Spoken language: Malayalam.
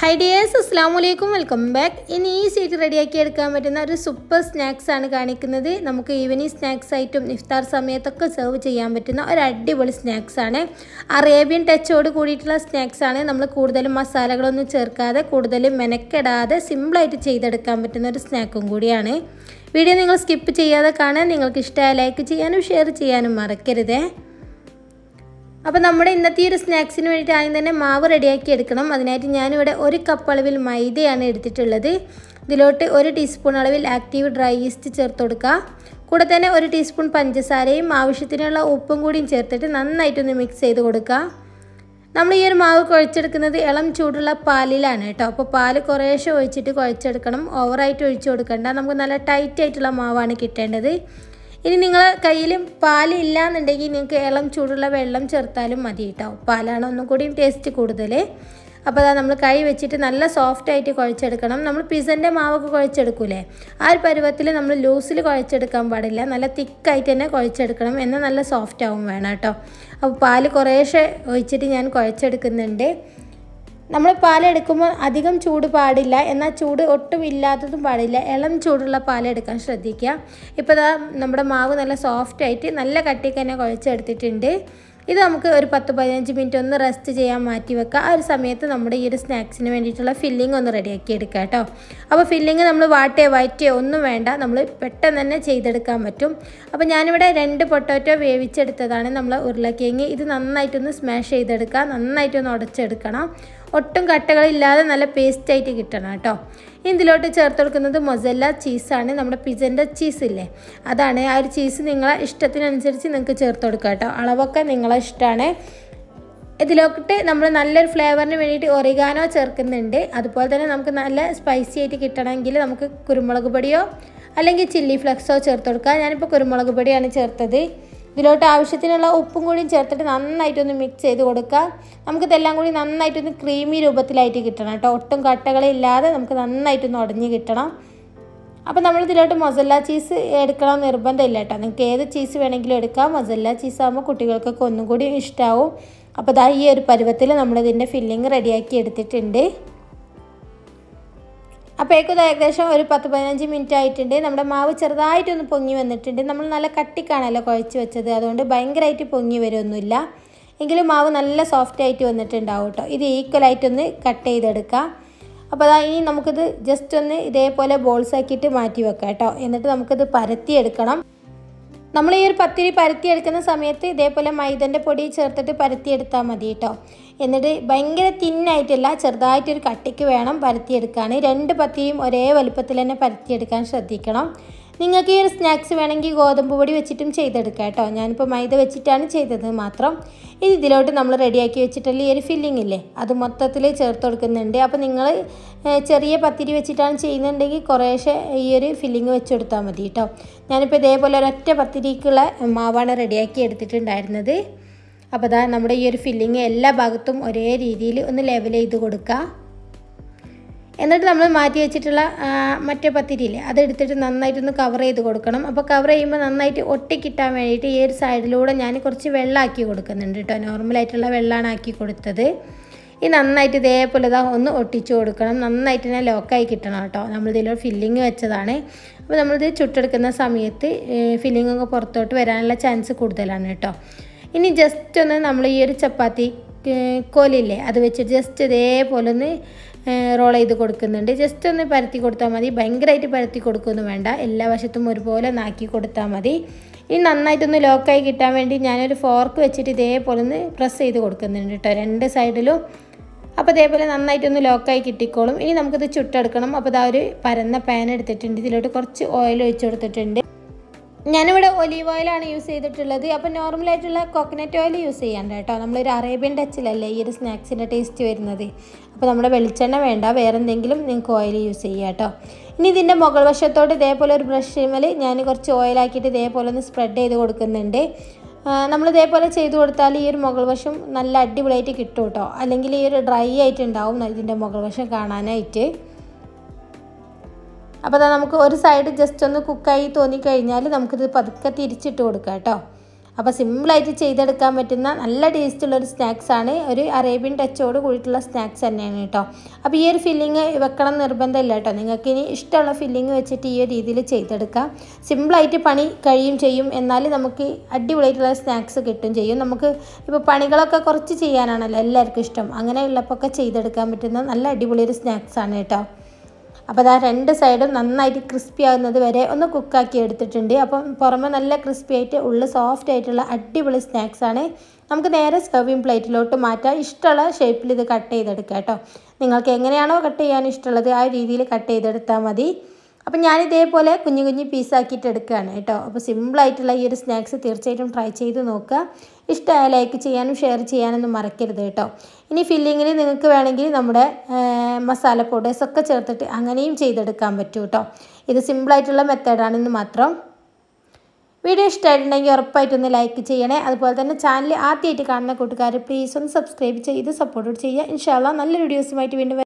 ഹൈ ഡിയേഴ്സ് വലൈക്കും വെൽക്കം ബാക്ക് ഇനി ഈ സീറ്റ് റെഡിയാക്കി എടുക്കാൻ പറ്റുന്ന ഒരു സൂപ്പർ സ്നാക്സ് ആണ് കാണിക്കുന്നത് നമുക്ക് ഈവനിങ് സ്നാക്സ് ആയിട്ടും ഇഫ്താർ സമയത്തൊക്കെ സെർവ് ചെയ്യാൻ പറ്റുന്ന ഒരു അടിപൊളി സ്നാക്സ് ആണ് അറേബ്യൻ ടച്ചോട് കൂടിയിട്ടുള്ള സ്നാക്സ് ആണ് നമ്മൾ കൂടുതലും മസാലകളൊന്നും ചേർക്കാതെ കൂടുതലും മെനക്കെടാതെ സിമ്പിളായിട്ട് ചെയ്തെടുക്കാൻ പറ്റുന്ന ഒരു സ്നാക്കും കൂടിയാണ് വീഡിയോ നിങ്ങൾ സ്കിപ്പ് ചെയ്യാതെ കാണാൻ നിങ്ങൾക്ക് ഇഷ്ടമായ ലൈക്ക് ചെയ്യാനും ഷെയർ ചെയ്യാനും മറക്കരുതേ അപ്പോൾ നമ്മുടെ ഇന്നത്തെ ഈ ഒരു സ്നാക്സിന് വേണ്ടിയിട്ട് ആദ്യം തന്നെ മാവ് റെഡിയാക്കി എടുക്കണം അതിനായിട്ട് ഞാനിവിടെ ഒരു കപ്പ് അളവിൽ മൈദയാണ് എടുത്തിട്ടുള്ളത് ഇതിലോട്ട് ഒരു ടീസ്പൂൺ അളവിൽ ആക്റ്റീവ് ഡ്രൈ ഈസ്റ്റ് ചേർത്ത് കൊടുക്കുക കൂടെ തന്നെ ഒരു ടീസ്പൂൺ പഞ്ചസാരയും ആവശ്യത്തിനുള്ള ഉപ്പും കൂടിയും ചേർത്തിട്ട് നന്നായിട്ടൊന്ന് മിക്സ് ചെയ്ത് കൊടുക്കുക നമ്മൾ ഈ ഒരു മാവ് കുഴച്ചെടുക്കുന്നത് ഇളം ചൂടുള്ള പാലിലാണ് കേട്ടോ അപ്പോൾ പാല് കുറേശ്ശെ ഒഴിച്ചിട്ട് കുഴച്ചെടുക്കണം ഓവറായിട്ട് ഒഴിച്ചു കൊടുക്കേണ്ട നമുക്ക് നല്ല ടൈറ്റ് ആയിട്ടുള്ള മാവാണ് കിട്ടേണ്ടത് ഇനി നിങ്ങൾ കയ്യിൽ പാൽ എന്നുണ്ടെങ്കിൽ നിങ്ങൾക്ക് ഇളം ചൂടുള്ള വെള്ളം ചേർത്താലും മതി കേട്ടോ പാലാണ് ഒന്നും കൂടി ടേസ്റ്റ് കൂടുതൽ അപ്പോൾ അതാ നമ്മൾ കൈ വെച്ചിട്ട് നല്ല സോഫ്റ്റ് ആയിട്ട് കുഴച്ചെടുക്കണം നമ്മൾ പിസൻ്റെ മാവൊക്കെ കുഴച്ചെടുക്കൂലേ ആ ഒരു പരുവത്തിൽ നമ്മൾ ലൂസിൽ കുഴച്ചെടുക്കാൻ പാടില്ല നല്ല തിക്കായിട്ട് തന്നെ കുഴച്ചെടുക്കണം എന്നാൽ നല്ല സോഫ്റ്റ് ആവും വേണം കേട്ടോ അപ്പോൾ പാല് കുറേശ്ശെ ഒഴിച്ചിട്ട് ഞാൻ കുഴച്ചെടുക്കുന്നുണ്ട് നമ്മൾ പാലെടുക്കുമ്പോൾ അധികം ചൂട് പാടില്ല എന്നാൽ ചൂട് ഒട്ടും ഇല്ലാത്തതും പാടില്ല ഇളം ചൂടുള്ള പാലെടുക്കാൻ ശ്രദ്ധിക്കുക ഇപ്പോൾ ഇതാ നമ്മുടെ മാവ് നല്ല സോഫ്റ്റ് ആയിട്ട് നല്ല കട്ടിക്ക് തന്നെ കുഴച്ചെടുത്തിട്ടുണ്ട് ഇത് നമുക്ക് ഒരു പത്ത് പതിനഞ്ച് മിനിറ്റ് ഒന്ന് റെസ്റ്റ് ചെയ്യാൻ മാറ്റി വെക്കുക ആ ഒരു സമയത്ത് നമ്മുടെ ഈ ഒരു സ്നാക്സിന് വേണ്ടിയിട്ടുള്ള ഫില്ലിംഗ് ഒന്ന് റെഡിയാക്കി എടുക്കുക കേട്ടോ അപ്പോൾ ഫില്ലിംഗ് നമ്മൾ വാട്ടയോ വയറ്റയോ ഒന്നും വേണ്ട നമ്മൾ പെട്ടെന്ന് തന്നെ ചെയ്തെടുക്കാൻ പറ്റും അപ്പോൾ ഞാനിവിടെ രണ്ട് പൊട്ടോറ്റോ വേവിച്ചെടുത്തതാണ് നമ്മൾ ഉരുളക്കിഴങ്ങ് ഇത് നന്നായിട്ടൊന്ന് സ്മാഷ് ചെയ്തെടുക്കുക നന്നായിട്ടൊന്ന് ഉടച്ചെടുക്കണം ഒട്ടും കട്ടകളില്ലാതെ നല്ല പേസ്റ്റായിട്ട് കിട്ടണം കേട്ടോ ഇതിലോട്ട് ചേർത്ത് കൊടുക്കുന്നത് മൊസല്ല ചീസാണ് നമ്മുടെ പിജൻ്റെ ചീസില്ലേ അതാണ് ആ ഒരു ചീസ് നിങ്ങളെ ഇഷ്ടത്തിനനുസരിച്ച് നിങ്ങൾക്ക് ചേർത്ത് കൊടുക്കുക കേട്ടോ അളവൊക്കെ നിങ്ങളെ ഇഷ്ടമാണ് ഇതിലോട്ട് നമ്മൾ നല്ലൊരു ഫ്ലേവറിന് വേണ്ടിയിട്ട് ഒറിഗാനോ ചേർക്കുന്നുണ്ട് അതുപോലെ തന്നെ നമുക്ക് നല്ല സ്പൈസി ആയിട്ട് കിട്ടണമെങ്കിൽ നമുക്ക് കുരുമുളക് പൊടിയോ അല്ലെങ്കിൽ ചില്ലി ഫ്ലക്സോ ചേർത്ത് കൊടുക്കുക ഞാനിപ്പോൾ കുരുമുളക് പൊടിയാണ് ചേർത്തത് ഇതിലോട്ട് ആവശ്യത്തിനുള്ള ഉപ്പും കൂടിയും ചേർത്തിട്ട് നന്നായിട്ടൊന്ന് മിക്സ് ചെയ്ത് കൊടുക്കുക നമുക്ക് ഇതെല്ലാം കൂടി നന്നായിട്ടൊന്ന് ക്രീമി രൂപത്തിലായിട്ട് കിട്ടണം കേട്ടോ ഒട്ടും കട്ടകളില്ലാതെ നമുക്ക് നന്നായിട്ടൊന്ന് ഉടഞ്ഞ് കിട്ടണം അപ്പോൾ നമ്മൾ ഇതിലോട്ട് മൊസല്ല ചീസ് എടുക്കണം നിർബന്ധമില്ല കേട്ടോ നിങ്ങൾക്ക് ഏത് ചീസ് വേണമെങ്കിലും എടുക്കാം മൊസല്ല ചീസ് ആകുമ്പോൾ കുട്ടികൾക്കൊക്കെ ഒന്നും കൂടി ഇഷ്ടമാവും അപ്പോൾ ദാ ഈ ഒരു പരുവത്തിൽ നമ്മളിതിൻ്റെ ഫില്ലിങ് റെഡിയാക്കി എടുത്തിട്ടുണ്ട് അപ്പോഴേക്കും ഏകദേശം ഒരു പത്ത് പതിനഞ്ച് മിനിറ്റ് ആയിട്ടുണ്ട് നമ്മുടെ മാവ് ചെറുതായിട്ടൊന്ന് പൊങ്ങി വന്നിട്ടുണ്ട് നമ്മൾ നല്ല കട്ടിക്കാണല്ലോ കുഴച്ച് വെച്ചത് അതുകൊണ്ട് ഭയങ്കരമായിട്ട് പൊങ്ങി വരുമൊന്നുമില്ല എങ്കിലും മാവ് നല്ല സോഫ്റ്റ് ആയിട്ട് വന്നിട്ടുണ്ടാവും കേട്ടോ ഇത് ഈക്വലായിട്ടൊന്ന് കട്ട് ചെയ്തെടുക്കാം അപ്പോൾ അതാ ഇനി നമുക്കിത് ജസ്റ്റ് ഒന്ന് ഇതേപോലെ ബോൾസ് ആക്കിയിട്ട് മാറ്റി വെക്കാം കേട്ടോ എന്നിട്ട് നമുക്കിത് പരത്തിയെടുക്കണം നമ്മൾ ഈ ഒരു പത്തിരി പരത്തിയെടുക്കുന്ന സമയത്ത് ഇതേപോലെ മൈദൻ്റെ പൊടി ചേർത്തിട്ട് പരത്തിയെടുത്താൽ മതി കേട്ടോ എന്നിട്ട് ഭയങ്കര തിന്നായിട്ടല്ല ചെറുതായിട്ടൊരു കട്ടിക്ക് വേണം പരത്തിയെടുക്കാൻ രണ്ട് പത്തിയും ഒരേ വലുപ്പത്തിൽ തന്നെ പരത്തിയെടുക്കാൻ ശ്രദ്ധിക്കണം നിങ്ങൾക്ക് ഈ ഒരു സ്നാക്സ് വേണമെങ്കിൽ ഗോതമ്പ് പൊടി വെച്ചിട്ടും ചെയ്തെടുക്കാം കേട്ടോ ഞാനിപ്പോൾ മൈദ വെച്ചിട്ടാണ് ചെയ്തത് മാത്രം ഇത് ഇതിലോട്ട് നമ്മൾ റെഡിയാക്കി വെച്ചിട്ടല്ലേ ഈ ഒരു ഫില്ലിംഗ് ഇല്ലേ അത് മൊത്തത്തിൽ ചേർത്ത് കൊടുക്കുന്നുണ്ട് അപ്പോൾ നിങ്ങൾ ചെറിയ പത്തിരി വെച്ചിട്ടാണ് ചെയ്യുന്നുണ്ടെങ്കിൽ കുറേശ്ശെ ഈ ഒരു ഫില്ലിംഗ് വെച്ച് കൊടുത്താൽ മതി കേട്ടോ ഞാനിപ്പോൾ ഇതേപോലെ ഒരൊറ്റ പത്തിരിക്കുള്ള മാവാണ് റെഡിയാക്കി എടുത്തിട്ടുണ്ടായിരുന്നത് അപ്പോൾ അതാ നമ്മുടെ ഈ ഒരു ഫില്ലിങ് എല്ലാ ഭാഗത്തും ഒരേ രീതിയിൽ ഒന്ന് ലെവൽ ചെയ്ത് കൊടുക്കുക എന്നിട്ട് നമ്മൾ മാറ്റി വെച്ചിട്ടുള്ള മറ്റേ പത്തിരിയില്ലേ അതെടുത്തിട്ട് നന്നായിട്ടൊന്ന് കവർ ചെയ്ത് കൊടുക്കണം അപ്പോൾ കവർ ചെയ്യുമ്പോൾ നന്നായിട്ട് ഒട്ടിക്കിട്ടാൻ വേണ്ടിയിട്ട് ഈ ഒരു സൈഡിലൂടെ ഞാൻ കുറച്ച് വെള്ളമാക്കി കൊടുക്കുന്നുണ്ട് കേട്ടോ നോർമലായിട്ടുള്ള വെള്ളമാണ് ആക്കി കൊടുത്തത് ഈ നന്നായിട്ട് ഇതേപോലെ ഇതാ ഒന്ന് ഒട്ടിച്ചു കൊടുക്കണം നന്നായിട്ട് തന്നെ ലോക്കായി കിട്ടണം കേട്ടോ നമ്മളിതിലൊരു ഫില്ലിങ് വെച്ചതാണ് അപ്പോൾ നമ്മളിത് ചുട്ടെടുക്കുന്ന സമയത്ത് ഫില്ലിങ്ങൊക്കെ പുറത്തോട്ട് വരാനുള്ള ചാൻസ് കൂടുതലാണ് കേട്ടോ ഇനി ജസ്റ്റ് ഒന്ന് നമ്മൾ ഈ ഒരു ചപ്പാത്തി കോലില്ലേ അത് വെച്ചിട്ട് ജസ്റ്റ് ഇതേപോലെ ഒന്ന് റോൾ ചെയ്ത് കൊടുക്കുന്നുണ്ട് ജസ്റ്റ് ഒന്ന് പരത്തി കൊടുത്താൽ മതി ഭയങ്കരമായിട്ട് പരത്തി കൊടുക്കുമെന്ന് വേണ്ട എല്ലാ വശത്തും ഒരുപോലെ നാക്കി കൊടുത്താൽ മതി ഇനി നന്നായിട്ടൊന്ന് ലോക്കായി കിട്ടാൻ വേണ്ടി ഞാനൊരു ഫോർക്ക് വെച്ചിട്ട് ഇതേപോലെ ഒന്ന് പ്രസ് ചെയ്ത് കൊടുക്കുന്നുണ്ട് കേട്ടോ രണ്ട് സൈഡിലും അപ്പോൾ ഇതേപോലെ നന്നായിട്ടൊന്ന് ലോക്കായി കിട്ടിക്കോളും ഇനി നമുക്കിത് ചുട്ടെടുക്കണം അപ്പോൾ ഇതാ ഒരു പരന്ന പാൻ എടുത്തിട്ടുണ്ട് ഇതിലോട്ട് കുറച്ച് ഓയിൽ ഒഴിച്ചു കൊടുത്തിട്ടുണ്ട് ഞാനിവിടെ ഒലീവ് ഓയിലാണ് യൂസ് ചെയ്തിട്ടുള്ളത് അപ്പോൾ നോർമലായിട്ടുള്ള കോക്കനട്ട് ഓയിൽ യൂസ് ചെയ്യണ്ട കേട്ടോ നമ്മളൊരു അറേബ്യൻ ടച്ചിലല്ലേ ഈ ഒരു സ്നാക്സിൻ്റെ ടേസ്റ്റ് വരുന്നത് അപ്പോൾ നമ്മുടെ വെളിച്ചെണ്ണ വേണ്ട വേറെ എന്തെങ്കിലും നിങ്ങൾക്ക് ഓയിൽ യൂസ് ചെയ്യുക കേട്ടോ ഇനി ഇതിൻ്റെ മുകൾ വശത്തോട്ട് ഇതേപോലെ ഒരു ബ്രഷിമൽ ഞാൻ കുറച്ച് ഓയിലാക്കിയിട്ട് ഇതേപോലെ ഒന്ന് സ്പ്രെഡ് ചെയ്ത് കൊടുക്കുന്നുണ്ട് നമ്മൾ ഇതേപോലെ ചെയ്ത് കൊടുത്താൽ ഈ ഒരു മുകൾ വശം നല്ല അടിപൊളിയായിട്ട് കിട്ടും കേട്ടോ അല്ലെങ്കിൽ ഈ ഒരു ഡ്രൈ ആയിട്ടുണ്ടാവും ഇതിൻ്റെ മുകൾ വശം കാണാനായിട്ട് അപ്പോൾ അതാ നമുക്ക് ഒരു സൈഡ് ജസ്റ്റ് ഒന്ന് കുക്കായി തോന്നിക്കഴിഞ്ഞാൽ നമുക്കിത് പതുക്കെ തിരിച്ചിട്ട് കൊടുക്കാം കേട്ടോ അപ്പോൾ സിമ്പിളായിട്ട് ചെയ്തെടുക്കാൻ പറ്റുന്ന നല്ല ടേസ്റ്റുള്ളൊരു സ്നാക്സാണ് ഒരു അറേബ്യൻ ടച്ചോട് കൂടിയിട്ടുള്ള സ്നാക്സ് തന്നെയാണ് കേട്ടോ അപ്പോൾ ഈ ഒരു ഫില്ലിങ് വെക്കണം നിർബന്ധമില്ല കേട്ടോ നിങ്ങൾക്ക് ഇനി ഇഷ്ടമുള്ള ഫില്ലിങ് വെച്ചിട്ട് ഈ ഒരു രീതിയിൽ ചെയ്തെടുക്കാം സിമ്പിളായിട്ട് പണി കഴിയും ചെയ്യും എന്നാൽ നമുക്ക് അടിപൊളിയായിട്ടുള്ള സ്നാക്സ് കിട്ടും ചെയ്യും നമുക്ക് ഇപ്പോൾ പണികളൊക്കെ കുറച്ച് ചെയ്യാനാണല്ലോ എല്ലാവർക്കും ഇഷ്ടം അങ്ങനെ ഉള്ളപ്പോൾ ഒക്കെ ചെയ്തെടുക്കാൻ പറ്റുന്ന നല്ല അടിപൊളിയൊരു സ്നാക്സാണ് കേട്ടോ അപ്പോൾ അതാ രണ്ട് സൈഡും നന്നായിട്ട് ക്രിസ്പി ആകുന്നത് വരെ ഒന്ന് കുക്കാക്കി എടുത്തിട്ടുണ്ട് അപ്പം പുറമെ നല്ല ക്രിസ്പി ആയിട്ട് ഉള്ളിൽ സോഫ്റ്റ് ആയിട്ടുള്ള അടിപൊളി സ്നാക്സ് ആണ് നമുക്ക് നേരെ സെർവിങ് പ്ലേറ്റിലോട്ട് മാറ്റാം ഇഷ്ടമുള്ള ഷേപ്പിൽ ഇത് കട്ട് ചെയ്തെടുക്കാം കേട്ടോ നിങ്ങൾക്ക് എങ്ങനെയാണോ കട്ട് ചെയ്യാൻ ഇഷ്ടമുള്ളത് ആ രീതിയിൽ കട്ട് ചെയ്തെടുത്താൽ മതി അപ്പം ഞാൻ ഇതേപോലെ കുഞ്ഞു കുഞ്ഞു പീസാക്കിയിട്ട് എടുക്കുകയാണ് കേട്ടോ അപ്പോൾ സിമ്പിളായിട്ടുള്ള ഈ ഒരു സ്നാക്സ് തീർച്ചയായിട്ടും ട്രൈ ചെയ്ത് നോക്കുക ഇഷ്ടമായ ലൈക്ക് ചെയ്യാനും ഷെയർ ചെയ്യാനൊന്നും മറക്കരുത് കേട്ടോ ഇനി ഫില്ലിങ്ങിൽ നിങ്ങൾക്ക് വേണമെങ്കിൽ നമ്മുടെ മസാല പൗഡേഴ്സ് ഒക്കെ ചേർത്തിട്ട് അങ്ങനെയും ചെയ്തെടുക്കാൻ പറ്റും കേട്ടോ ഇത് സിമ്പിളായിട്ടുള്ള മെത്തേഡാണെന്ന് മാത്രം വീഡിയോ ഇഷ്ടമായിട്ടുണ്ടെങ്കിൽ ഉറപ്പായിട്ടൊന്ന് ലൈക്ക് ചെയ്യണേ അതുപോലെ തന്നെ ചാനൽ ആദ്യമായിട്ട് കാണുന്ന കൂട്ടുകാർ പ്ലീസ് ഒന്ന് സബ്സ്ക്രൈബ് ചെയ്ത് സപ്പോർട്ട് ചെയ്യുക ഇൻഷാല്ല നല്ല വീഡിയോസുമായിട്ട് വീണ്ടും